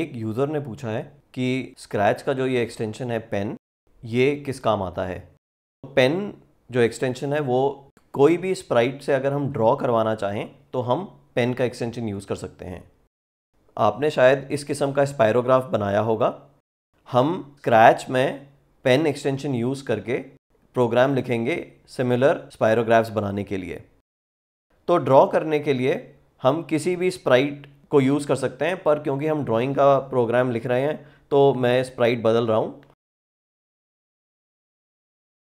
एक यूज़र ने पूछा है कि स्क्रैच का जो ये एक्सटेंशन है पेन ये किस काम आता है पेन तो जो एक्सटेंशन है वो कोई भी स्प्राइट से अगर हम ड्रॉ करवाना चाहें तो हम पेन का एक्सटेंशन यूज़ कर सकते हैं आपने शायद इस किस्म का स्पायरोग्राफ बनाया होगा हम स्क्रैच में पेन एक्सटेंशन यूज़ करके प्रोग्राम लिखेंगे सिमिलर स्पायरोग्राफ्स बनाने के लिए तो ड्रॉ करने के लिए हम किसी भी स्प्राइट को यूज़ कर सकते हैं पर क्योंकि हम ड्राइंग का प्रोग्राम लिख रहे हैं तो मैं स्प्राइट बदल रहा हूँ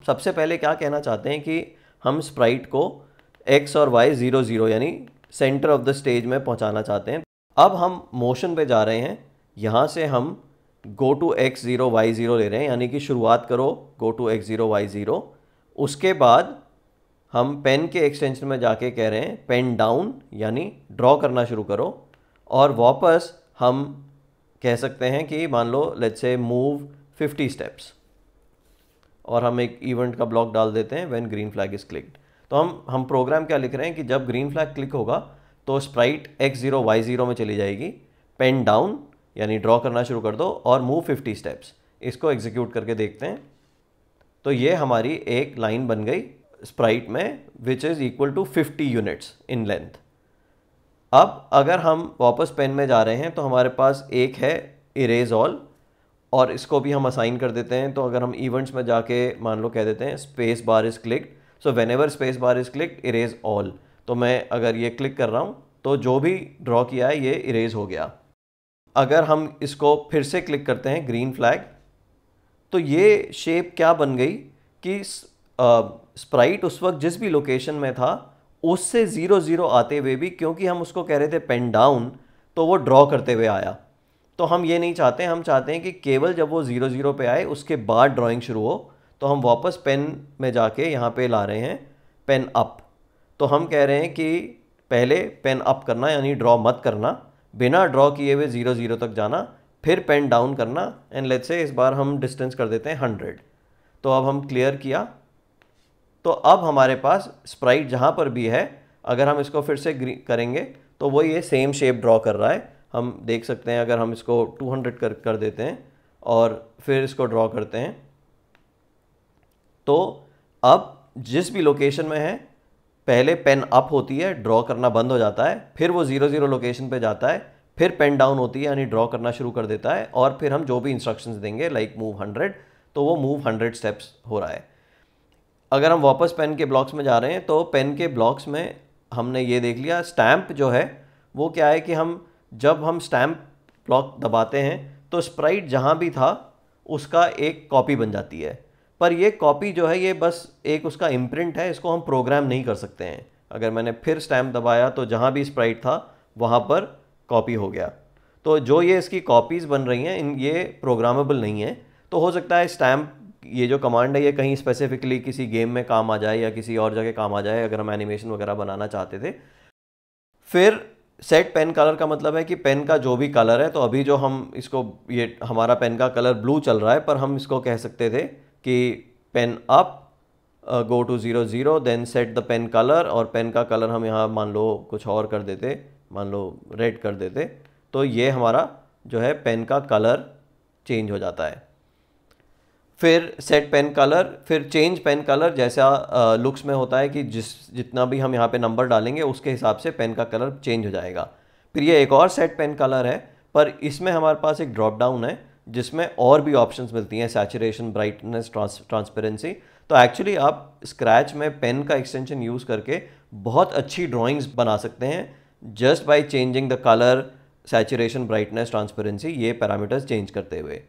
सबसे पहले क्या कहना चाहते हैं कि हम स्प्राइट को एक्स और वाई ज़ीरो ज़ीरो यानी सेंटर ऑफ द स्टेज में पहुँचाना चाहते हैं अब हम मोशन पे जा रहे हैं यहाँ से हम go to x zero y zero ले रहे हैं यानी कि शुरुआत करो go to x zero y zero उसके बाद हम पेन के एक्सटेंशन में जाके कह रहे हैं पेन डाउन यानी ड्रॉ करना शुरू करो और वापस हम कह सकते हैं कि मान लो लेट्स से मूव 50 स्टेप्स और हम एक इवेंट का ब्लॉक डाल देते हैं when green flag is clicked तो हम हम प्रोग्राम क्या लिख रहे हैं कि जब ग्रीन फ्लैग क्लिक होगा तो sprite x zero y zero में चली जाएगी पेन डाउन यानी ड्रॉ करना शुरू कर दो और मूव फिफ्टी स्टेप्स इसको एग्जीक्यूट करके देखते हैं तो ये हमारी एक लाइन बन गई स्प्राइट में which is equal to fifty units in length अब अगर हम वापस पेन में जा रहे हैं तो हमारे पास एक है इरेज ऑल और इसको भी हम असाइन कर देते हैं तो अगर हम इवेंट्स में जाके मान लो कह देते हैं space bar is clicked so whenever space bar is clicked erase all तो मैं अगर ये क्लिक कर रहा हूँ तो जो भी ड्रॉ किया है ये इरेज हो गया अगर हम इसको फिर से क्लिक करते हैं ग्रीन फ्लैग तो ये शेप क्या बन गई कि स्प्राइट उस वक्त जिस भी लोकेशन में था उससे ज़ीरो ज़ीरो आते हुए भी क्योंकि हम उसको कह रहे थे पेन डाउन तो वो ड्रॉ करते हुए आया तो हम ये नहीं चाहते हम चाहते हैं कि केवल जब वो ज़ीरो ज़ीरो पे आए उसके बाद ड्राइंग शुरू हो तो हम वापस पेन में जाके यहाँ पे ला रहे हैं पेन अप तो हम कह रहे हैं कि पहले पेन अप करना यानी ड्रॉ मत करना बिना ड्रॉ किए हुए ज़ीरो ज़ीरो तक जाना फिर पेन डाउन करना एंड लेट्स से इस बार हम डिस्टेंस कर देते हैं हंड्रेड तो अब हम क्लियर किया तो अब हमारे पास स्प्राइट जहाँ पर भी है अगर हम इसको फिर से करेंगे तो वो ये सेम शेप ड्रॉ कर रहा है हम देख सकते हैं अगर हम इसको 200 कर कर देते हैं और फिर इसको ड्रॉ करते हैं तो अब जिस भी लोकेशन में है पहले पेन अप होती है ड्रॉ करना बंद हो जाता है फिर वो ज़ीरो ज़ीरो लोकेशन पे जाता है फिर पेन डाउन होती है यानी ड्रॉ करना शुरू कर देता है और फिर हम जो भी इंस्ट्रक्शंस देंगे लाइक मूव हंड्रेड तो वो मूव हंड्रेड स्टेप्स हो रहा है अगर हम वापस पेन के ब्लॉक्स में जा रहे हैं तो पेन के ब्लॉक्स में हमने ये देख लिया स्टैम्प जो है वो क्या है कि हम जब हम स्टैम्प ब्लॉक दबाते हैं तो स्प्राइट जहाँ भी था उसका एक कॉपी बन जाती है पर ये कॉपी जो है ये बस एक उसका इम्प्रिंट है इसको हम प्रोग्राम नहीं कर सकते हैं अगर मैंने फिर स्टैम्प दबाया तो जहाँ भी स्प्राइट था वहाँ पर कॉपी हो गया तो जो ये इसकी कॉपीज़ बन रही हैं इन ये प्रोग्रामेबल नहीं है तो हो सकता है स्टैम्प ये जो कमांड है ये कहीं स्पेसिफिकली किसी गेम में काम आ जाए या किसी और जगह काम आ जाए अगर हम एनिमेशन वगैरह बनाना चाहते थे फिर सेट पेन कलर का मतलब है कि पेन का जो भी कलर है तो अभी जो हम इसको ये हमारा पेन का कलर ब्लू चल रहा है पर हम इसको कह सकते थे कि pen up go to zero zero then set the pen colour और पेन का कलर हम यहाँ मान लो कुछ और कर देते मान लो रेड कर देते तो ये हमारा जो है पेन का कलर चेंज हो जाता है फिर सेट पेन कलर फिर चेंज पेन कलर जैसा लुक्स में होता है कि जिस जितना भी हम यहाँ पे नंबर डालेंगे उसके हिसाब से पेन का कलर चेंज हो जाएगा फिर ये एक और सेट पेन कलर है पर इसमें हमारे पास एक ड्रॉप डाउन है जिसमें और भी ऑप्शंस मिलती हैं सैचुरेशन ब्राइटनेस ट्रांसपेरेंसी तो एक्चुअली आप स्क्रैच में पेन का एक्सटेंशन यूज़ करके बहुत अच्छी ड्राइंग्स बना सकते हैं just by changing the colour saturation brightness transparency ये पैरामीटर्स चेंज करते हुए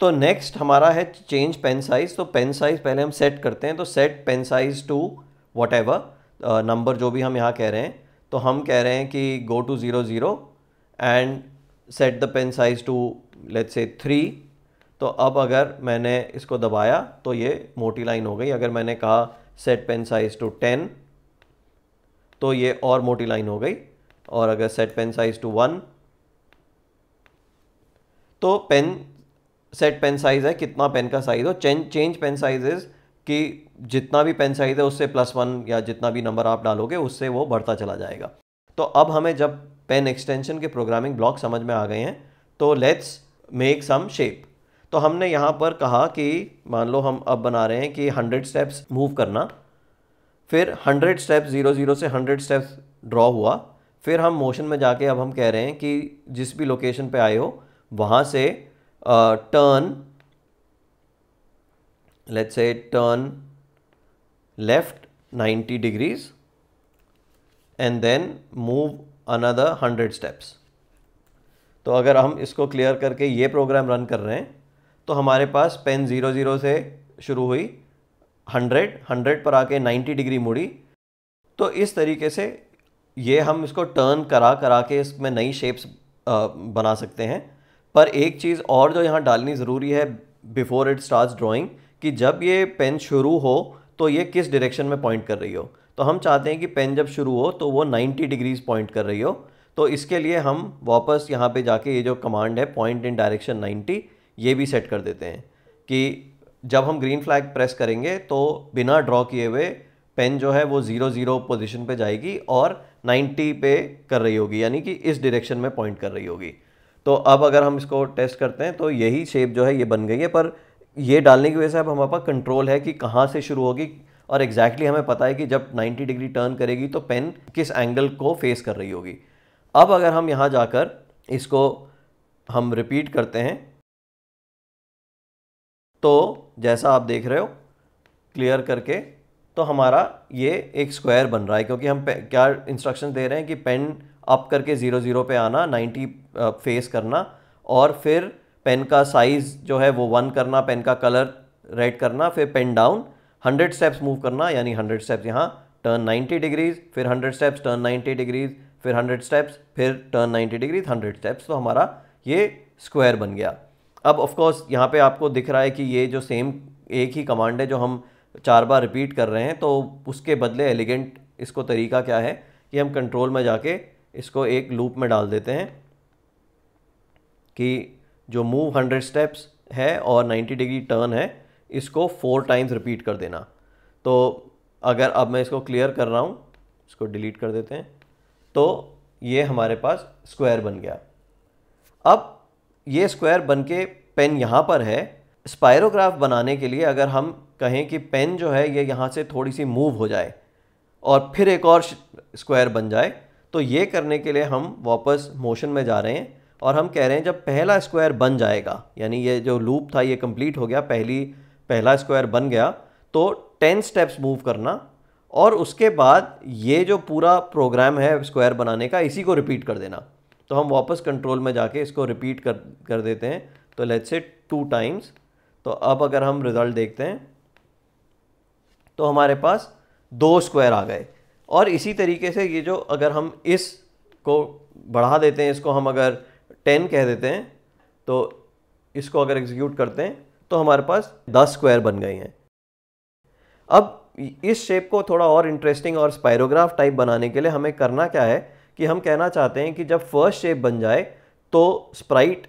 तो नेक्स्ट हमारा है चेंज पेन साइज़ तो पेन साइज़ पहले हम सेट करते हैं तो set pen size to whatever number जो भी हम यहाँ कह रहे हैं तो हम कह रहे हैं कि go to zero zero and set the pen size to let's say three तो अब अगर मैंने इसको दबाया तो ये मोटी लाइन हो गई अगर मैंने कहा set pen size two ten तो ये और मोटी लाइन हो गई और अगर set pen size two one तो पेन सेट पेन साइज़ है कितना पेन का साइज़ हो change change pen size is कि जितना भी पेन साइज़ है उससे प्लस वन या जितना भी नंबर आप डालोगे उससे वो बढ़ता चला जाएगा तो अब हमें जब पेन एक्सटेंशन के प्रोग्रामिंग ब्लॉक समझ में आ गए हैं तो लेट्स मेक सम शेप तो हमने यहाँ पर कहा कि मान लो हम अब बना रहे हैं कि हंड्रेड स्टेप्स मूव करना फिर हंड्रेड स्टेप्स ज़ीरो ज़ीरो से हंड्रेड स्टेप्स ड्रॉ हुआ फिर हम मोशन में जाके अब हम कह रहे हैं कि जिस भी लोकेशन पे आए हो वहाँ से uh, turn let's say turn left 90 degrees and then move another 100 steps तो अगर हम इसको क्लियर करके ये प्रोग्राम रन कर रहे हैं तो हमारे पास पेन ज़ीरो ज़ीरो से शुरू हुई 100 100 पर आके 90 डिग्री मुड़ी तो इस तरीके से ये हम इसको टर्न करा करा के इसमें नई शेप्स uh, बना सकते हैं पर एक चीज़ और जो यहाँ डालनी ज़रूरी है बिफोर इट स्टार्ट ड्राॅइंग कि जब ये पेन शुरू हो तो ये किस डायरेक्शन में पॉइंट कर रही हो तो हम चाहते हैं कि पेन जब शुरू हो तो वो 90 डिग्रीज पॉइंट कर रही हो तो इसके लिए हम वापस यहाँ पे जाके ये जो कमांड है पॉइंट इन डायरेक्शन 90 ये भी सेट कर देते हैं कि जब हम ग्रीन फ्लैग प्रेस करेंगे तो बिना ड्रॉ किए हुए पेन जो है वो ज़ीरो ज़ीरो पोजिशन पर जाएगी और नाइन्टी पे कर रही होगी यानी कि इस डायरेक्शन में पॉइंट कर रही होगी तो अब अगर हम इसको टेस्ट करते हैं तो यही शेप जो है ये बन गई है पर ये डालने की वजह से अब हमारे पास कंट्रोल है कि कहाँ से शुरू होगी और एग्जैक्टली exactly हमें पता है कि जब 90 डिग्री टर्न करेगी तो पेन किस एंगल को फेस कर रही होगी अब अगर हम यहाँ जाकर इसको हम रिपीट करते हैं तो जैसा आप देख रहे हो क्लियर करके तो हमारा ये एक स्क्वायर बन रहा है क्योंकि हम क्या इंस्ट्रक्शन दे रहे हैं कि पेन अप करके ज़ीरो ज़ीरो पे आना नाइन्टी फेस uh, करना और फिर पेन का साइज़ जो है वो वन करना पेन का कलर रेड करना फिर pen down hundred steps move करना यानी हंड्रेड स्टेप्स यहाँ टर्न नाइन्टी डिग्रीज फिर hundred steps turn ninety degrees फिर हंड्रेड स्टेप्स फिर turn ninety degrees hundred steps तो हमारा ये स्क्वायर बन गया अब ऑफकोर्स यहाँ पे आपको दिख रहा है कि ये जो सेम एक ही कमांड है जो हम चार बार रिपीट कर रहे हैं तो उसके बदले एलिगेंट इसको तरीका क्या है कि हम कंट्रोल में जाके इसको एक लूप में डाल देते हैं कि जो मूव हंड्रेड स्टेप्स है और नाइन्टी डिग्री टर्न है इसको फोर टाइम्स रिपीट कर देना तो अगर अब मैं इसको क्लियर कर रहा हूँ इसको डिलीट कर देते हैं तो ये हमारे पास स्क्वायर बन गया अब ये स्क्वायर बन के पेन यहाँ पर है स्पायरोग्राफ बनाने के लिए अगर हम कहें कि पेन जो है ये यहाँ से थोड़ी सी मूव हो जाए और फिर एक और स्क्वायर बन जाए तो ये करने के लिए हम वापस मोशन में जा रहे हैं और हम कह रहे हैं जब पहला स्क्वायर बन जाएगा यानी ये जो लूप था ये कंप्लीट हो गया पहली पहला स्क्वायर बन गया तो टेन स्टेप्स मूव करना और उसके बाद ये जो पूरा प्रोग्राम है स्क्वायर बनाने का इसी को रिपीट कर देना तो हम वापस कंट्रोल में जाके इसको रिपीट कर कर देते हैं तो लेट्स से टू टाइम्स तो अब अगर हम रिज़ल्ट देखते हैं तो हमारे पास दो स्क्वायर आ गए और इसी तरीके से ये जो अगर हम इस को बढ़ा देते हैं इसको हम अगर टेन कह देते हैं तो इसको अगर एग्जीक्यूट करते हैं तो हमारे पास दस स्क्वायर बन गई हैं अब इस शेप को थोड़ा और इंटरेस्टिंग और स्पायरोग्राफ टाइप बनाने के लिए हमें करना क्या है कि हम कहना चाहते हैं कि जब फर्स्ट शेप बन जाए तो स्प्राइट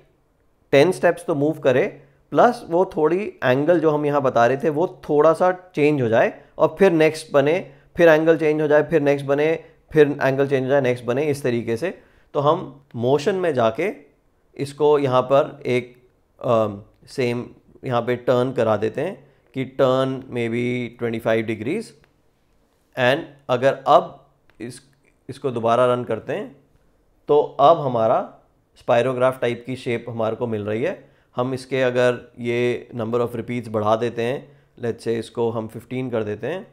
टेन स्टेप्स तो मूव करे प्लस वो थोड़ी एंगल जो हम यहाँ बता रहे थे वो थोड़ा सा चेंज हो जाए और फिर नेक्स्ट बने फिर एंगल चेंज हो जाए फिर नेक्स्ट बने फिर एंगल चेंज हो जाए नेक्स्ट बने इस तरीके से तो हम मोशन में जाके इसको यहाँ पर एक सेम यहाँ पे टर्न करा देते हैं कि turn maybe twenty five degrees and अगर अब इस इसको दोबारा रन करते हैं तो अब हमारा स्पायरोग्राफ टाइप की शेप हमारे को मिल रही है हम इसके अगर ये नंबर ऑफ़ रिपीट्स बढ़ा देते हैं लेट्स से इसको हम 15 कर देते हैं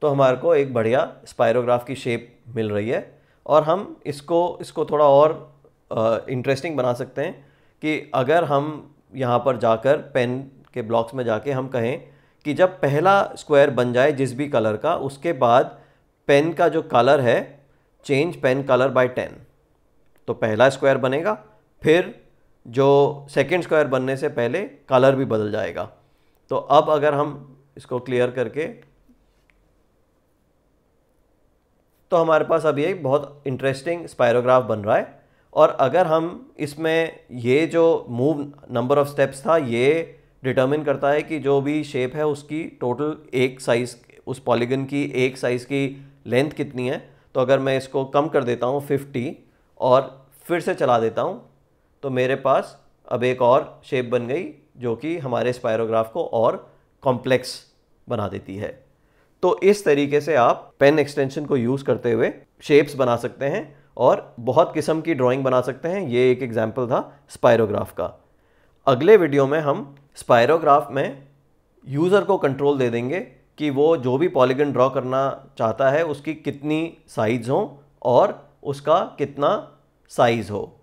तो हमारे को एक बढ़िया स्पायरोग्राफ की शेप मिल रही है और हम इसको इसको थोड़ा और इंटरेस्टिंग बना सकते हैं कि अगर हम यहाँ पर जाकर पेन के ब्लॉक्स में जाके हम कहें कि जब पहला स्क्वायर बन जाए जिस भी कलर का उसके बाद पेन का जो कलर है change pen colour by ten तो पहला स्क्वायर बनेगा फिर जो सेकेंड स्क्वायर बनने से पहले कलर भी बदल जाएगा तो अब अगर हम इसको क्लियर करके तो हमारे पास अब ये बहुत इंटरेस्टिंग स्पायरोग्राफ बन रहा है और अगर हम इसमें ये जो मूव नंबर ऑफ स्टेप्स था ये डिटर्मिन करता है कि जो भी शेप है उसकी टोटल एक साइज़ उस पॉलीगन की एक साइज़ की लेंथ कितनी है तो अगर मैं इसको कम कर देता हूँ फिफ्टी और फिर से चला देता हूँ तो मेरे पास अब एक और शेप बन गई जो कि हमारे स्पायरोग्राफ को और कॉम्प्लेक्स बना देती है तो इस तरीके से आप पेन एक्सटेंशन को यूज़ करते हुए शेप्स बना सकते हैं और बहुत किस्म की ड्राइंग बना सकते हैं ये एक एग्जाम्पल था स्पायरोग्राफ का अगले वीडियो में हम स्पायरोग्राफ में यूज़र को कंट्रोल दे देंगे कि वो जो भी पॉलीगन ड्रॉ करना चाहता है उसकी कितनी साइज़ हो और उसका कितना साइज़ हो